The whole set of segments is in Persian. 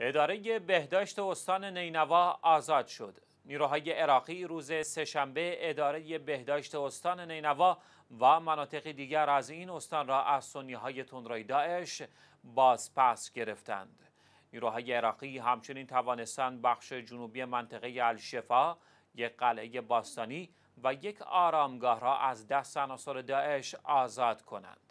اداره بهداشت استان نینوا آزاد شد. نیروهای عراقی روز سهشنبه اداره بهداشت استان نینوا و مناطق دیگر از این استان را از سنیهای تندروی داعش بازپس گرفتند. نیروهای عراقی همچنین توانستند بخش جنوبی منطقه الشفا، یک قلعه باستانی و یک آرامگاه را از دست عناصر داعش آزاد کنند.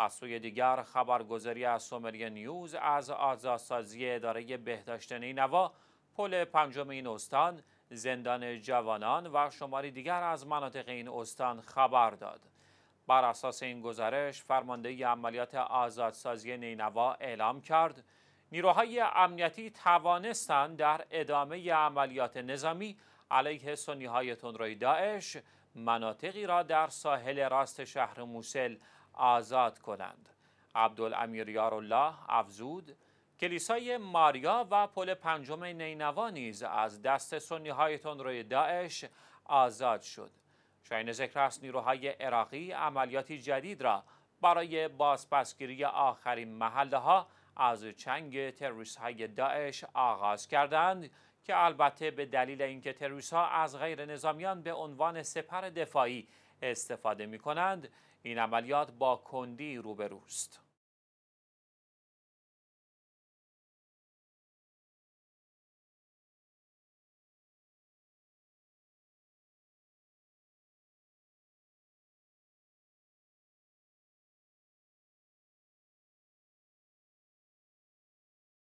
از سوی دیگر خبرگزاری از سومری نیوز از آزادسازی اداره بهداشت نینوا پل پنجم این استان زندان جوانان و شماری دیگر از مناطق این استان خبر داد بر اساس این گزارش فرمانده عملیات آزادسازی نینوا اعلام کرد نیروهای امنیتی توانستند در ادامه عملیات نظامی علیه سنیهای تندروی داعش مناطقی را در ساحل راست شهر موسل آزاد کنند عبدالامیر یارالله افزود کلیسای ماریا و پل پنجم نینوا نیز از دست سنی های تندروی داعش آزاد شد شاین ذکر است نیروهای عراقی عملیاتی جدید را برای بازپسگیری آخرین محله ها از چنگ تروریست های داعش آغاز کردند که البته به دلیل اینکه تروریست ها از غیر نظامیان به عنوان سپر دفاعی استفاده می کنند این عملیات با کندی روبروست